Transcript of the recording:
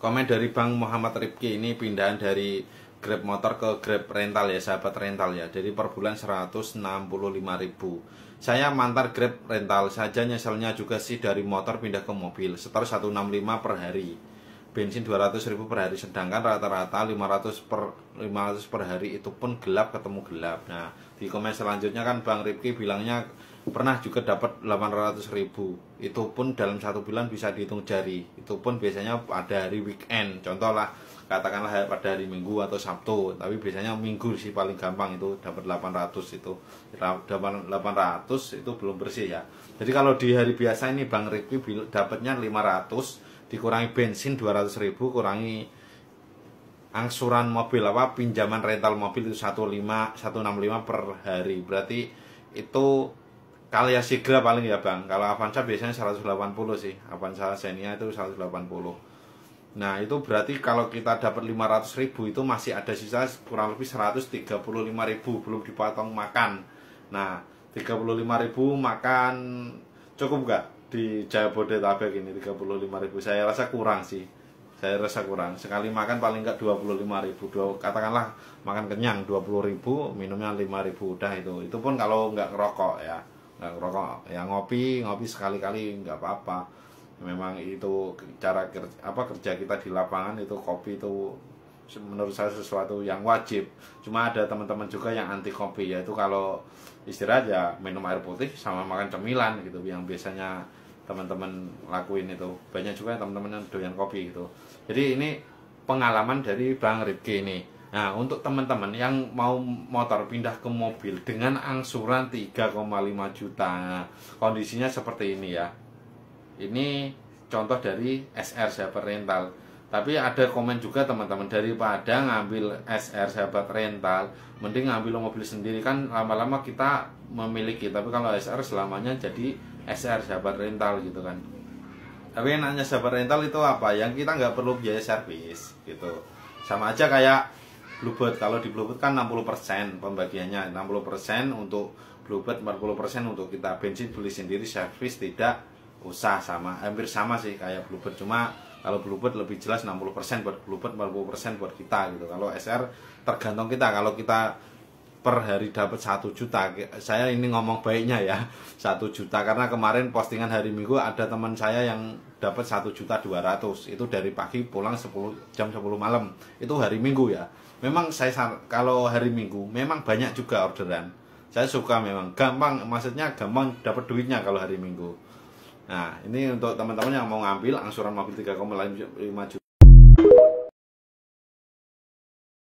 Komen dari Bang Muhammad Ripki ini pindahan dari Grab motor ke Grab rental ya sahabat rental ya. Jadi per bulan 165.000. Saya mantar Grab rental saja nyeselnya juga sih dari motor pindah ke mobil. Setor 165 per hari. Bensin 200.000 per hari sedangkan rata-rata 500 per 500 per hari itu pun gelap ketemu gelap. Nah, di komen selanjutnya kan Bang Ripki bilangnya pernah juga dapat 800 ribu itu pun dalam satu bulan bisa dihitung jari itu pun biasanya pada hari weekend contoh lah katakanlah pada hari minggu atau sabtu tapi biasanya minggu sih paling gampang itu dapat 800 itu dapat 800 itu belum bersih ya jadi kalau di hari biasa ini Bang Riki dapatnya 500 dikurangi bensin 200 ribu kurangi angsuran mobil apa pinjaman rental mobil itu 15 165 per hari berarti itu kalau ya Sigra paling ya bang kalau Avanza biasanya 180 sih Avanza Xenia itu 180 nah itu berarti kalau kita dapat 500 ribu itu masih ada sisa kurang lebih 135 ribu belum dipotong makan nah 35 ribu makan cukup gak di Jabodetabek ini 35 ribu saya rasa kurang sih saya rasa kurang sekali makan paling enggak 25 ribu Dua, katakanlah makan kenyang 20 ribu minumnya 5 ribu udah itu itu pun kalau nggak ngerokok ya nggak rokok ya ngopi ngopi sekali-kali nggak apa-apa memang itu cara kerja, apa kerja kita di lapangan itu kopi itu menurut saya sesuatu yang wajib cuma ada teman-teman juga yang anti kopi yaitu kalau istirahat ya minum air putih sama makan cemilan gitu yang biasanya teman-teman lakuin itu banyak juga teman-teman yang doyan kopi gitu jadi ini pengalaman dari Bang Ripki ini Nah, untuk teman-teman yang mau motor pindah ke mobil dengan angsuran 3,5 juta. Kondisinya seperti ini ya. Ini contoh dari SR Sahabat Rental. Tapi ada komen juga teman-teman daripada ngambil SR Sahabat Rental, mending ngambil mobil sendiri kan lama-lama kita memiliki. Tapi kalau SR selamanya jadi SR Sahabat Rental gitu kan. Tapi enaknya Sahabat Rental itu apa? Yang kita nggak perlu biaya servis gitu. Sama aja kayak Bluebird kalau di Bluebird kan 60% pembagiannya 60% untuk Bluebird 40% untuk kita bensin beli sendiri servis tidak usah sama hampir sama sih kayak Bluebird cuma kalau Bluebird lebih jelas 60% buat Bluebird 40% buat kita gitu kalau SR tergantung kita kalau kita per hari dapat satu juta saya ini ngomong baiknya ya satu juta karena kemarin postingan hari minggu ada teman saya yang dapat satu juta dua ratus itu dari pagi pulang 10 jam sepuluh malam itu hari minggu ya memang saya kalau hari minggu memang banyak juga orderan saya suka memang gampang maksudnya gampang dapat duitnya kalau hari minggu nah ini untuk teman-teman yang mau ngambil angsuran mobil lima juta